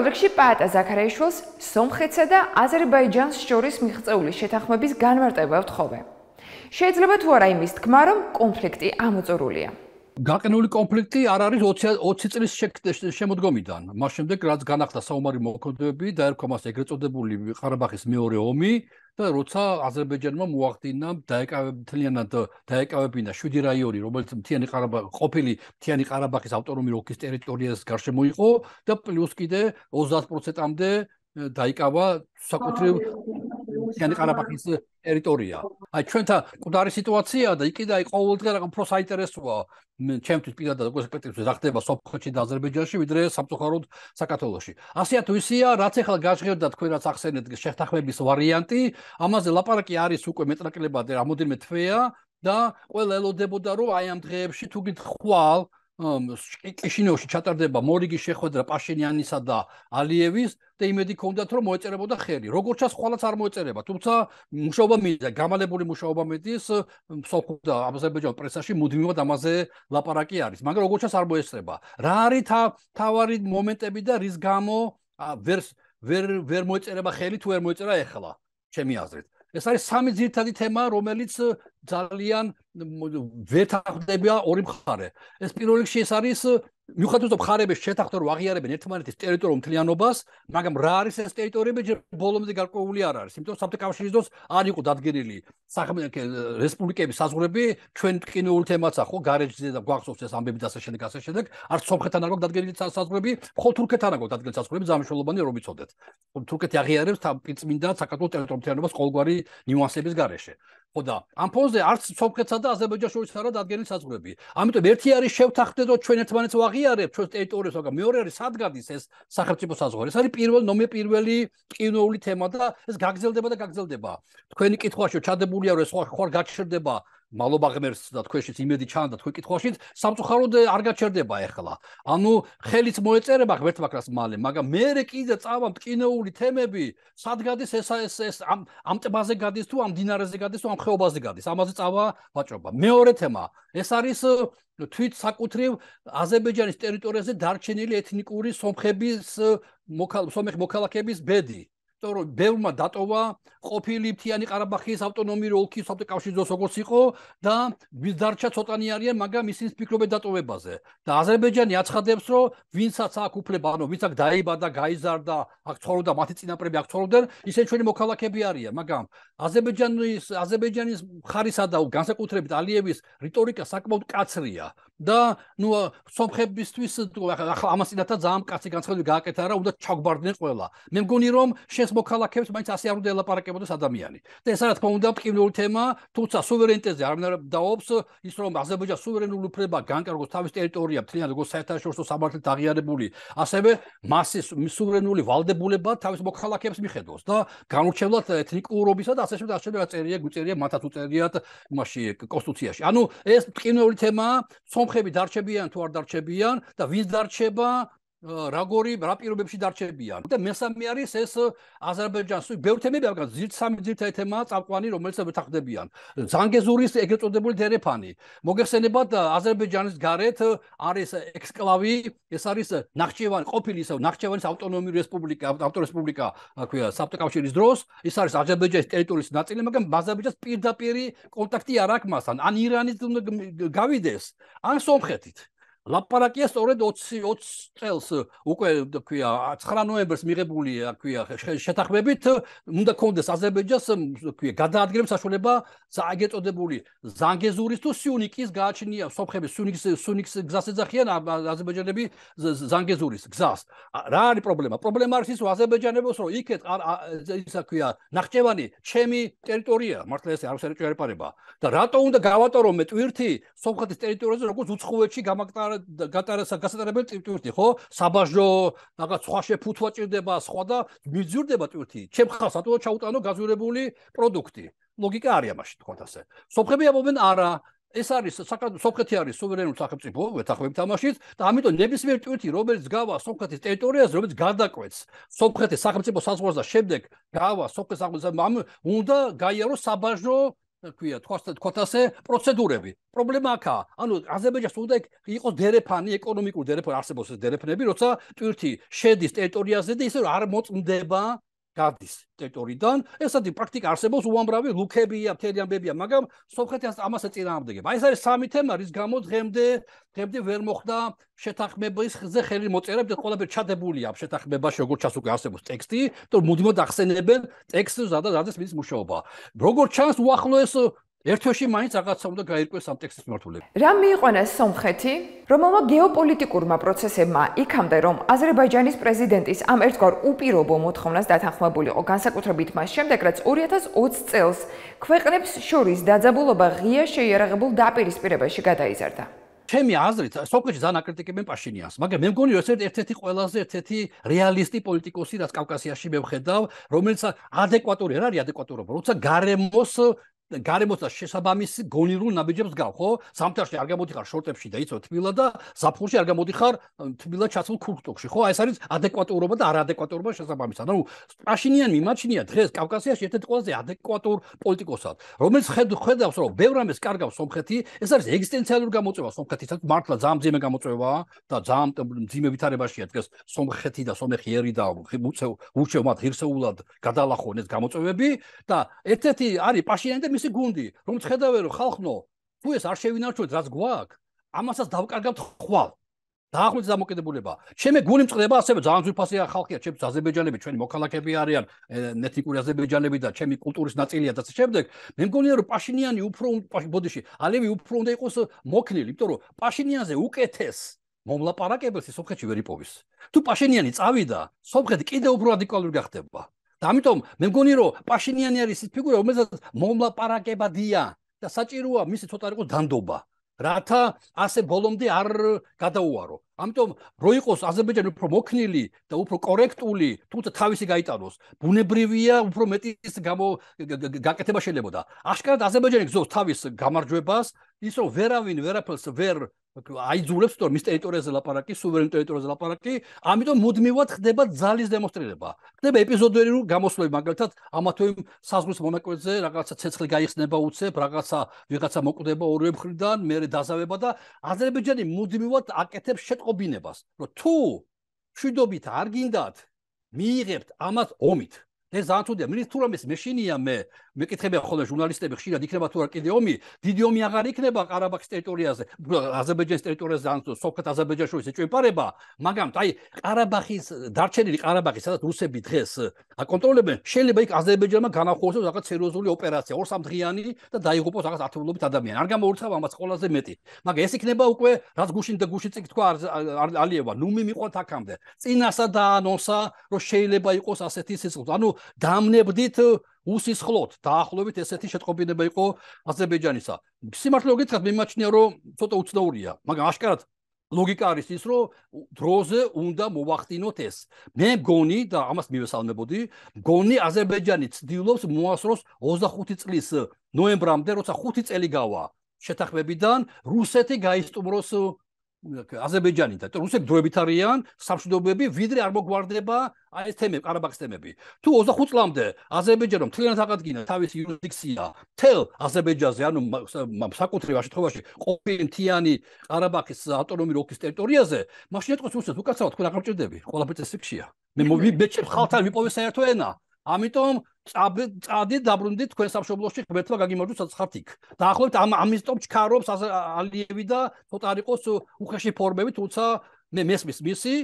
როლში პაატა ზაქარაიშვილს სომხეთსა და აზერბაიჯანს შორის მიღწეული შეთანხმების განმარტება ვთხოვე. შეიძლება თუ არა იმის თქმა, რომ კონფლიქტი ამოწურულია. გაყენული კონფლიქტი არ არის 20 20 წლის შემოდგომიდან. მას შემდეგ რაც განახლდა საომარი მოქმედებები და ერქომას ეგრეთ წოდებული ყარაბახის მეორე ომი, და როცა აზერბაიჯანმა მოახდინა დაეკავებინათ დაეკავებინა შვიდი რაიონი, რომელიც მთიანი ყარაბაღი, ყოფილი მთიანი ყარაბაღის ავტონომიური ოლქის ტერიტორიას გარშემო იყო და პლუს კიდე 30%-ამდე დაიკავა საკუთრივ ქიანი ყარაბაღის ტერიტორია. აი ჩვენთან მკვდარი სიტუაციაა და იქიდან აი ყოველდღე რაღაც უფრო საინტერესოა ჩემთვის პირადად და როგორც პეტრესზე დახდება სოფხეთში და აზერბაიჯანში ვიდრე სამწუხაროდ საქართველოსში. ასე თუ ისეა, რაც ახლა გაჟღერდა თქვენაც ახსენეთ შეხთახმების ვარიანტი, ამაზე ლაპარაკი არის უკვე მეტრაკლებადი რამოდენმე თვეა და ყველა ელოდებოდა რომ აი ამ დღეებში თუ გითხვალ კიშინიოში ჩატარდება მორიგის შეხვედრა პაშენიანისა და ალიევის და იმედი ჰქონდათ რომ მოეწერებოდა ხელი. როგორცაც ყოველს არ მოეწერება, თუმცა მუშაობა მიდის, გამალებული მუშაობა მიდის სოხუ და აზერბაიჯანის პრესაში მუდმივად ამაზე ლაპარაკი არის, მაგრამ როგორცაც არ მოეწერება. რა არის თავარი მომენტები და რის გამო ვერ ვერ ვერ მოეწერება ხელი თუ ვერ მოეწერა ეხლა ჩემი აზრით. ეს არის სამი ძირითადი თემა, რომელიც ძალიან ვეთახდება ორი მხარე. ეს პირველ რიგში ეს არის მიუხედავად მხარების შეთანხმდა რომ აღიარებენ ერთმანეთის ტერიტორიულ მთლიანობას, მაგრამ რა არის ეს ტერიტორიები ბოლომდე გარკვეული არ არის, იმიტომ რომ საბჭოთა კავშირის დროს არ იყო დადგენილი სახელმწიფო რესპუბლიკების საზღვრები, ჩვენ ტკინეულ თემაც ახო გარეჯზე და გვახსოვს ეს ამბები და ასე შემდეგ ასე შემდეგ, არც სომხეთთან არ აქვს დადგენილი საზღვრები, ხო თურქეთთან აქვს დადგენილი საზღვრები, ზამშველობანი რომ იცოდეთ. თურქეთი აღიარებს თან პიწმინდა საქართველოს ტერიტორიულ მთლიანობას ყოველგვარი ნიუანსების გარეშე. ხოდა ამ ფონზე არც სოფკეცსა და აზერბაიჯანს შორის არა დადგენილი საზღვრები. ამიტომ ერთი არის შევთანხმდეთ, რომ ჩვენ ერთმანეთს ვაღიარებთ, ჩვენს ტერიტორიებს ვაღიარებთ. მეორე არის სადგადის ეს სახელმწიფო საზღვარი. ეს არის პირველი, ნომერ პირველი პირნოული თემა და ეს გაგზელდება და გაგზელდება. თქვენი კითხვაში ჩადებულია, რომ ეს ხარ გაჩერდება მალობა ღმერთს და თქვენშიც იმედი ჩანდა თქვენ კითხვაშიც სამწუხაროდ არ გაჩერდება ახლა ანუ ხელიც მოეწერება ღმერთ მაგას მალე მაგრამ მეერე კიდე წავამ ტკინეული თემები სად გადის ეს ეს ეს ამ ამ ტბაზე გადის თუ ამ დინარაზე გადის თუ ამ ხეობაზე გადის ამაზე წავა ვაჭრობა მეორე თემა ეს არის თვით საკუთრივ აზერბაიჯანის ტერიტორიაზე დარჩენილი ეთნიკური სომხების მოქალ სომხ მოქალაქების ბედი იმიტომ რომ ბევრმა დატოვა ყოფილი ფთიანი ყარაბახის ავტონომიური ოლქის საბჭოთა კავშირის როგორც იყო და ვის დარჩა ცოტანი არიან, მაგრამ ისინი ფიქრობენ დატოვებაზე. და აზერბაიჯანი აცხადებს, რომ ვინცაც აქ უფლება, ანუ ვინც აქ დაიბადა, გაიზარდა, აქ ცხოვრობდა, მათი წინაპრები აქ ცხოვრობდნენ, ისინი ჩვენი მოქალაქეები არიან, მაგრამ აზერბაიჯანის აზერბაიჯანის ხარისა და განსაკუთრებით ალიევის რიტორიკა საკმაოდ კაცრია. და ნუ სომხებისთვის ახლა ამას ინათა ძალიან კაცი განცხადები გააკეთა რა უნდა ჩაგბარდნენ ყველა მე მგონი რომ შენს მოქალაქეებს მაინც ასე არ უნდა ელაპარაკებოდეს ადამიანი და ეს რა თქმა უნდა პკივნული თემა თუცა სუვერენიტეტზე არ დაობს ის რომ აზერბაიჯანის სუვერენული უფლება განკარგოს თავის ტერიტორია მთლიანად როგორც საერთაშორისო სამართლით აღიარებული ასევე მასის სუვერენული ვალდებულება თავის მოქალაქეებს მიხედოს და განურჩევლად ეთნიკურობისა და ასე შემდეგ ასე შემდეგ წერია გუწერია მათაც უწერიათ იმაში კონსტიტუციაში ანუ ეს პკივნული თემა სომ ხუხები დარჩებიან თუ არ დარჩებიან და ვინ დარჩება რაგორი რა პირობებში დარჩებიან და მესამე არის ეს აზერბაიჯანს ბევრ თემებია მაგრამ ზირცამი ზირთა თემა წავყვანი რომელიც ერთხდებიან ზანგეზურის ეგრეთ წოდებული დერეფანი მოგეხსენებათ აზერბაიჯანის გარეთ არის ექსკლავი ეს არის ნახჭევანი ყოფილი ისო ნახჭევანის ავტონომიური რესპუბლიკა ავტონომიური რესპუბლიკა აქვია საბჭოთა კავშირის დროს ეს არის აზერბაიჯანის ტერიტორიის ნაწილი მაგრამ აზერბაიჯანს პირდაპირი კონტაქტი არ აქვს მასთან ან ირანის გავიდეს ან სომხეთით ლაპარაკია სწორედ 20 20 წელს უკვე თქვია 9 ნოემბერს მიღებული აქვია შეთანხმებით უნდა კონდეს აზერბაიჯანს თქვია გადაადგენ საშუალება ზაგეწოდებული ზანგეზურის თუ სიუნიკის გააჩნია სოფხების სიუნიკის სიუნიკის გზას ეძახიან აზერბაიჯანები ზანგეზურის გზას რა არის პრობლემა პრობლემა არის ის რომ აზერბაიჯანებს რომ იქეთ ისა ქვია ნახჭევანი ჩემი ტერიტორია მართლა ეს არ უსერეჭერება და რატო უნდა გავატარო მე ტვირთი სოფხეთის ტერიტორიაზე როგორც უცხოეთში გამაკტარ გატარა გასატარებელი ტვირთი ხო საბაჟო რაღაც სხვა შეფუთვა ჭირდება სხვა და მიზურდება ტვირთი ჩემ ხალხს ატო ჩაუტანო გაზურებული პროდუქტი ლოგიკა არის ამაში თქვათ ასე სოფხები ამობენ არა ეს არის სოფხეთი არის სუვერენული სახელმწიფო ეთახმებით ამაშიც და ამიტომ ნებისმიერ ტვირთი რომელიც გავა სოფხეთის ტერიტორიაზე რომელიც გადაკვეთს სოფხეთის სახელმწიფო საზღვარს და შემდეგ გავა სოფხეთის აღმოსავლეთ უნდა გაიაროს საბაჟო ქვია თქვა თქვა ასე პროცედურები პრობლემა აქაა ანუ აზერბაიჯანს უნდა იყოს დერეფანი ეკონომიკური დერეფანი არსებობს ეს დერეფნები როცა ტვირთი შედის ტერიტორიაზე და ისე რომ არ მოწმდება გადის ტერიტორიდან. ეს ადი პრაქტიკა არსებობს უამრავი ლუქებია, თერიანბებია, მაგრამ სოფხეთის ამასაც წინააღმდეგება. აი ეს არის სამი თემა, რის გამო დღემდე დღემდე ვერ მოხდა შეთანხმების ხზე ხელი მოწერა, ეს ყველაფერი ჩადებულია შეთანხმებაში, როგორც ჩანს უკვე არსებობს ტექსტი, თუ მუდმივად ახსენებენ ტექსტს, რადგან არის მის მუშაობა. როგორც ჩანს უახლოეს ერთოში მაინც რაღაცა უნდა გაირკვეს ამ ტექსტის მიმართულებით. რა მიიყვანა სომხეთი, რომელმა გეოპოლიტიკურმა პროცესებმა იქამდე რომ აზერბაიჯანის პრეზიდენტის ამ ერთგვარ უპირობო მოთხოვნას დათანხმებულიყო, განსაკუთრებით მას შემდეგ, რაც 2020 წელს ქვეყნებს შორის დაძაბულობა ღია შეიარაღებულ დაპირისპირებაში გადაიზარდა. ჩემი აზრით, სოფლში ძალიან აკრიტიკებენ პაშინიანს, მაგრამ მე მგონი რომ ერთ-ერთი ყველაზე ერთ-ერთი რეალისტი პოლიტიკოსი, რაც კავკასიაში მე ვხედავ, რომელიც ადეკვატური არ არის ადეკვატურობა, როცა გარემოს გარემოცა შესაბამის გონირულ ნაბიჯებს გავ ხო? სამთარში არ გამოდიხარ შორტებში და იცო თბილა და საფხულში არ გამოდიხარ თბილა ჩაცმულ ქურთოქში ხო? ეს არის ადეკვატურობა და არადეკვატურობა შესაბამისად. ანუ პაშინიან მიმაჩნია დღეს კავკასიაში ერთ-ერთი ყველაზე ადეკვატურ პოლიტიკოსად, რომელიც ხედავს რომ ბევრ ამეს კარგავ სომხეთი, ეს არის ეგზისტენციალურ გამოწვევა სომხეთისთვის, მართლა ძალიან ძიმე გამოწვევა და ძალიან ძიმე ვითარებაშია დღეს სომხეთი და სომეხი ერი და უჩევ მათ ღირსეულად გადალახონ ეს გამოწვევები და ერთ-ერთი არის პაშინიანი ისი გუნდი, რომ ხედავენ რომ ხალხო თუ ეს არ შევინარჩუნოთ რაც გვაქვს, ამასაც დავკარგავთ ხვალ. დაახლოებით დამოკიდებულება. შემე გული მწყდება ასევე ძალიან ძვირფასია ხალხია, ჩემს აზერბაიჯანელები, ჩვენი მოქალაქეები არიან, ნეთიკური აზერბაიჯანელები და ჩემი კულტურის ნაწილია და ასე შემდეგ. მე მგონია რომ პაშინიანი უფრო ბოდიში, ალევი უფრო უნდა იყოს მოკნილი, იმიტომ რომ პაშინიანზე უკეთეს მომლაპარაკებელს სოფხეთში ვერ იპოვის. თუ პაშინიანი წავიდა, სოფხეთი კიდევ უფრო რადიკალური გახდება. ამიტომ მე მგონი რომ პაშინიანი არის ის ფიგურა რომელსაც მომლაპარაკებადია და საჭიროა მისი ცოტა იყოს დანდობა რათა ასე ბოლომდე არ გადაუარო ამიტომ რო იყოს აზერბაიჯანი უფრო მოქნილი და უფრო კორექტული, თუმცა თავისი გაიტაროს, ბუნებრივია უფრო მეტის გაკეთება შეიძლება. აშკარად აზერბაიჯანი გზავს თავის გამარჯვებას, ის რომ ვერავინ ვერაფერს ვერ აიძულებს თორემ ის ტერიტორიაზე ლაპარაკი, სუვერენ ტერიტორიაზე ლაპარაკი, ამიტომ მუდმივად ხდება ძალის დემონსტრირება. ხდება ეპიზოდური გამოსვლები, მაგალითად, ამათოიმ საზღვის მონაკვეთზე რაღაცა ცეცხლი გაიხსნება უცებ, რაღაცა ვიღაცა მოკვდება ორივე მხრიდან, მეორე დაზავება და აზერბაიჯანი მუდმივად აკეთებს შეტ მეტყობინებას, რომ თუ შვიდობით არ გინდათ, მიიღებთ ამას ომით. ეს ზანთუდია, მინის თურამის მეშინია მე, მეკითხებია ხოლმე ჟურნალისტები ხშირად იქნება თუ არა კიდე ომი დიდი ომი აღარ იქნება ყარაბაღის ტერიტორიაზე აზერბაიჯანის ტერიტორიაზე ან სოფკა აზერბაიჯანში შეჭვება მაგრამ აი ყარაბაღის დარჩენილი ყარაბაღი სადაც რუსები დღეს აკონტროლებენ შეიძლება იქ აზერბაიჯანმა განახორციელოს რაღაც სერიოზული ოპერაცია ორ სამდღიანი და დაიღუპოს რაღაც ათეულობით ადამიანი არ გამოურჩა ამას ყველაზე მეტი მაგრამ ეს იქნება უკვე რაც გუშინ და გუშინ წიგ თქვა ალიევა ნუმი მიყოთ აქამდე წინასა და ანონსა რომ შეიძლება იყოს ასეთი სიცხე ანუ დამნებდით უსისხლოდ დაახლოებით ესეთი შეტყობინება იყო აზერბაიჯანისა. სიმართლე გითხრათ, მიმაჩნია რომ ცოტა უცნაურია, მაგრამ აშკარად ლოგიკა არის ის, რომ დროზე უნდა მოვახდინოთ ეს. მე მგონი და ამას მივესალმებოდი, მგონი აზერბაიჯანი ცდილობს მოასროს 25 წლის ნოემბრამდე, როცა 5 წელი გავა შეთახმებიდან რუსეთი გაისტუმროს აზერბაიჯანი და რუსები დროებით არიან სამშვიდობოები ვიდრე არ მოგვარდება აი ეს თემები ყარაბაღის თემები თუ 25 წლამდე აზერბაიჯანი მთლიანად აღადგინა თავის იურისდიქცია თელ აზერბაიჯანზე ანუ საკუთრივ შემთხვევაში ყოფილი მთიანი ყარაბაღის ავტონომიური ოლქის ტერიტორიაზე მაშინ ეტყოს რუსებს უკაცრავად თქვენ აღარ მჭირდება ყველაფერს ეს სიკშია მე მე ჩემ ხალხთან ვიპოვე საერთო ენა ამიტომ წადი წადი დაბრუნდი თქვენ სამშობლოში ღმერთმა გაგიმარჯვოს საცხართ იქ. დაახლოებით ამ ამისტომ ჩქარობს ალიევი და ფოტარიყოს უხეში ფორმები თუცა მე მესმის მისი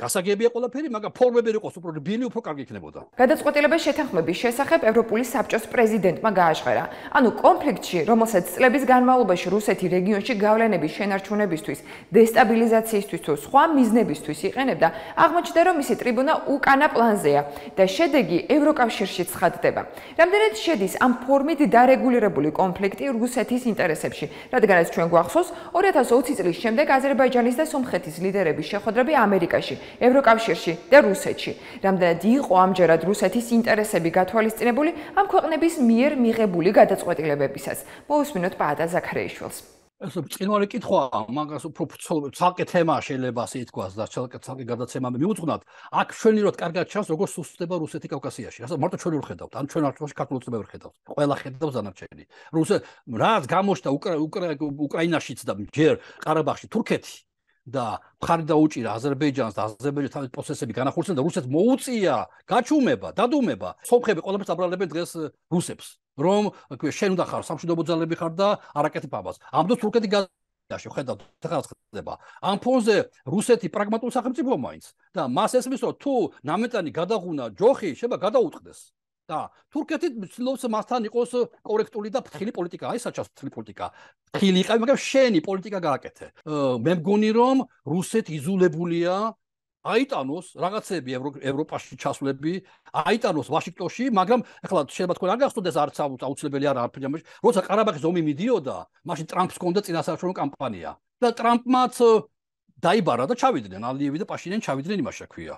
გასაგებია ყველაფერი, მაგრამ ფორმები იყოს უფრო რბილი, უფრო კარგი იქნებოდა. გადაწყვეტილების შეთანხმების შესახებ ევროპული საბჭოს პრეზიდენტმა გააშღერა. ანუ კონფლიქტში, რომელსაც წლების განმავლობაში რუსეთი რეგიონში გავლენების შენარჩუნებისთვის, დესტაბილიზაციისთვის თუ სხვა მიზნებისთვის იყენებდა, აღმოჩნდა, რომ მისი ტრიბუნა უკანა პლანზეა და შედეგი ევროკავშირში ცხადდება. რამდენად შედის ამ ფორმით დარეგულირებული კონფლიქტი რუსეთის ინტერესებში, რადგანაც ჩვენ გვახსოვს 2020 წლის შემდეგ აზერბაიჯანის და სომხეთის ლიდერების შეხვედრები ამერიკაში ევროკავშირში და რუსეთში. რამდენად იყო ამჯერად რუსეთის ინტერესები გათვალისწინებული ამ ქვეყნების მიერ მიღებული გადაწყვეტილებებისას? მოუსმინოთ პაატა ზაქრეიშვილს. ეს წინვალი კითხვაა, მაგას უფრო ცალკე თემაა შეიძლება ასე ითქვას და ცალკე ცალკე გადაცემამდე მიუძღვნათ. აქ ჩვენი როდ კარგად ჩანს, როგორ სუსტდება რუსეთი კავკასიაში. ასე მარტო ჩვენი ვხედავთ, ან ჩვენ არჩევანში ქართულს წმებ ვხედავთ. ყველა ხედავს ანარჩენი. რუსეთს რაც გამოშთა უკრაინაშიც და ჯერ ყარაბაღში თურქეთი და მხარი დაუჭირა აზერბაიჯანს და აზერბაიჯანს თავის პროცესები განახორციელა და რუსეთს მოუწია გაჩუმება, დადუმება. სომხები ყველაფერს აბრალებენ დღეს რუსებს, რომ შენ უნდა ხარ სამშვიდობო ძალები ხარ და არაკეთე ბაბას. ამდო თურქეთი გაშე ხედავთ, ხარ ხდება. ამ ფონზე რუსეთი პრაგმატულ სახელმწიფო მაინც და მას ესმის რომ თუ ნამეტანი გადაღუნა ჯოხი შეიძლება გადაუტყდეს. და თურქეთი ცდილობს მასთან იყოს კორექტული და ფრთხილი პოლიტიკა, აი საჩას ფრთხილი პოლიტიკა. ფრთხილი იყავი, მაგრამ შენი პოლიტიკა გააკეთე. მე მგონი რომ რუსეთი იზოლებულია აიტანოს რაღაცები ევროპაში ჩასვლები, აიტანოს ვაშინგტონში, მაგრამ ახლა შეიძლება თქვენ არ გახსოვდეს არც აუცილებელი არ არის ამაში. როცა ყარაბაღის ომი მიდიოდა, მაშინ ტრამპს კონდა წინასაარჩევნო კამპანია და ტრამპმაც დაიბარა და ჩავიდნენ ალიევი და პაშინენ ჩავიდნენ იმაში, აქვია,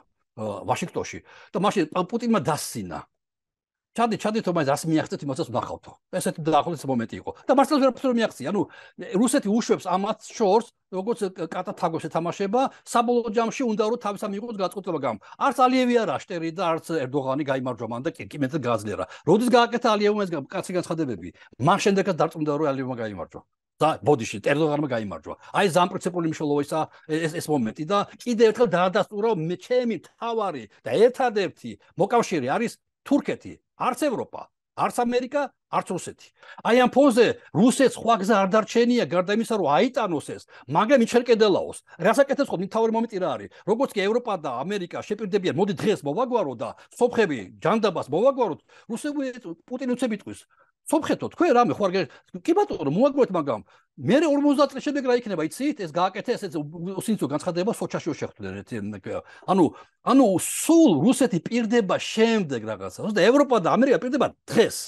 ვაშინგტონში. და მაშინ პუტინმა დასინა. ჩადი ჩადი თომას ას მიახცეთ იმასაც ვნახავთო ესეთი დაახლოების მომენტი იყო და მართლაც ვერაფერს მიახცია ანუ რუსეთი უშვებს ამათ შორს როგორც კატა თაგოს ეთამაშება საბოლოო ჯამში უნდა რომ თავისა მიიღოს გაწყვეტილება გამ არც ალიევი არა შტერი და არც ერდოღანი გამარჯვა მანდა კი მეც გაძლიერა როდის გააკეთა ალიევი მას გამ კაცი განცხადებები მას შემდეგაც დარწმუნდა რომ ალიევი გამარჯვა და ბოდიში ერდოღანმა გამარჯვა აი ზამ პრინციპული მშლოვისა ეს ეს მომენტი და კიდევ ერთხელ დაადასტურა ჩემი თავარი და ერთადერთი მოკავშირე არის თურქეთი არც ევროპა, არც ამერიკა, არც რუსეთი. აი ამ ფონზე რუსეთს ხვა გზა არ დარჩენია გარდა იმისა, რომ აიტანოს ეს, მაგრამ იჩერ კედელაოს. რასაკეთებს ხომ მთავარი მომენტი რა არის? როგორც კი ევროპა და ამერიკა შეპირდებიან, მოდი დღეს მოვაგვარო და სოფხები ჯანდაბას მოვაგვაროთ, რუსები პუტინს უცებ იტყვის. სოფხეთო თქვენ რამე ხო არ კი ბატონო მოაგვეთ მაგრამ მე 50 წლის შემდეგ რა იქნება იცით ეს გააკეთე ესეც უსინცო განცხადება სოჩაში რო შეხვდნენ ერთი ანუ ანუ სულ რუსეთი პირდება შემდეგ რაღაცა და ევროპა და ამერიკა პირდება დღეს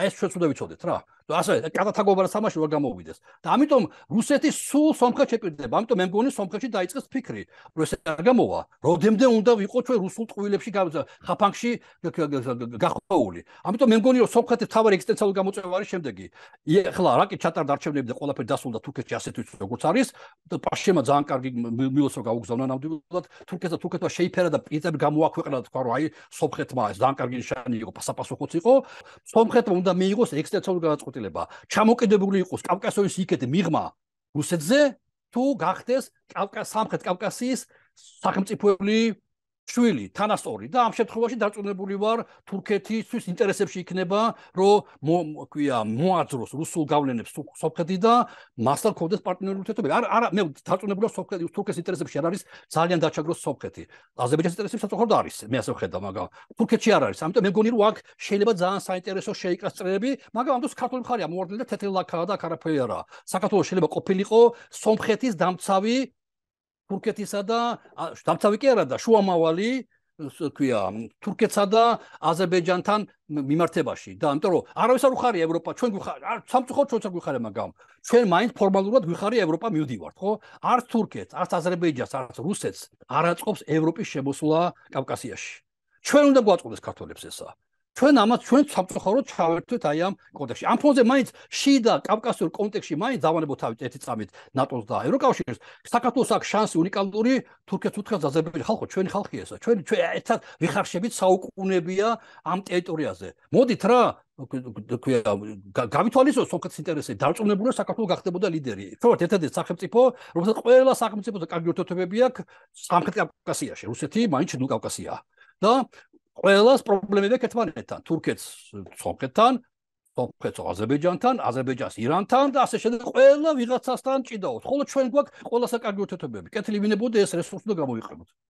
აი ეს ჩვენც უნდა ვიცოდეთ რა ასე კატათაგობარ სამაში ვერ გამოვიდეს და ამიტომ რუსეთი სულ სომხეთ შეპირდება ამიტომ მე მგონი სომხეთში დაიწყეს ფიქრი რომ ეს არ გამოვა როდემდე უნდა ვიყო ჩვენ რუსულ ტყუილებში ხაფანგში გახვეული ამიტომ მე მგონი რომ სომხეთის თავარი ექსტენციალური გამოწვევა არის შემდეგი ეხლა რა კი ჩატარდა არჩევნები და ყველაფერი დასრულდა თურქეთში ასე თვით როგორც არის და პაშემა ძალიან კარგი მილოსო გაუგზავნა ნამდვილად თურქეთსა თურქეთმა შეიფერა და პირდაპირ გამოაქვეყნა თქვა რომ აი სომხეთმა ეს ძალიან კარგი ნიშანი იყო პასაპასო ხოც იყო სომხეთმა უნდა მიიღოს ექსტენციალური გადაწყვეტილება შეიძლება ჩამოკიდებული იყოს კავკასიის იქეთ მიღმა რუსეთზე თუ გახდეს კავკასიის სამხრეთ კავკასიის სახელმწიფოებრივი შვილი თანასწორი და ამ შემთხვევაში დაწუნებული ვარ თურქეთისთვის ინტერესებში იქნება რომ ყია მოაძროს რუსულ გავლენებს სოფხეთი და მასთან კონდეს პარტნიორული ურთიერთობა არ არა მე დაწუნებული ვარ სოფხეთი თურქეთის ინტერესებში არ არის ძალიან დაჩაგროს სოფხეთი აზერბაიჯანის ინტერესებში საწუხაროდ არის მე ასე ვხედავ მაგრამ თურქეთში არ არის ამიტომ მე მგონი რომ აქ შეიძლება ძალიან საინტერესო შეიკრას წრეები მაგრამ ამდენს ქართული მხარეა მოვარდნილი და თეთრი ლაქა და კარაფეი არა საქართველოს შეიძლება ყოფილიყო სომხეთის დამცავი თურქეთისა და დამცავი კი არა და შუამავალი თქვია თურქეთსა და აზერბაიჯანთან მიმართებაში და ამიტომ რომ არავის არ უხარია ევროპა ჩვენ გვიხარია არ სამწუხაროდ ჩვენც არ გვიხარია მაგრამ ჩვენ მაინც ფორმალურად გვიხარია ევროპა მივდივართ ხო არც თურქეთს არც აზერბაიჯანს არც რუსეთს არ აწყობს ევროპის შემოსვლა კავკასიაში ჩვენ უნდა გვაწყდეს ქართველებს ესა ჩვენ ამას ჩვენ სამწუხაროდ ჩავერთვით აი ამ კონტექსში. ამ ფონზე მაინც შიდა კავკასიურ კონტექსში მაინც დავანებო თავი ერთი წამით ნატოს და ევროკავშირის საქართველოს აქვს შანსი უნიკალური თურქეთს უთხრას აზერბაიჯანის ხალხო ჩვენი ხალხი ესა. ჩვენ ჩვენ ერთად ვიხარშებით საუკუნებია ამ ტერიტორიაზე. მოდით რა თქვია გავითვალისო სოკეთს ინტერესები დარწმუნებულია საქართველოს გახდებოდა ლიდერი. თქვა ერთადერთი სახელმწიფო რომელსაც ყველა სახელმწიფოზე კარგი ურთიერთობები აქვს სამხრეთ კავკასიაში რუსეთი მაინც ნუ კავკასია. და ყველას პრობლემები აქვს ერთმანეთთან, თურქეთს, სომხეთთან, სომხეთს აზერბაიჯანთან, აზერბაიჯანს ირანთან და ასე შემდეგ ყველა ვიღაცასთან ჭიდაობთ. ხოლო ჩვენ გვაქვს ყველა საკარგი ურთიერთობები. კეთილი ვინებოდი ეს რესურსს და გამოიყენოთ.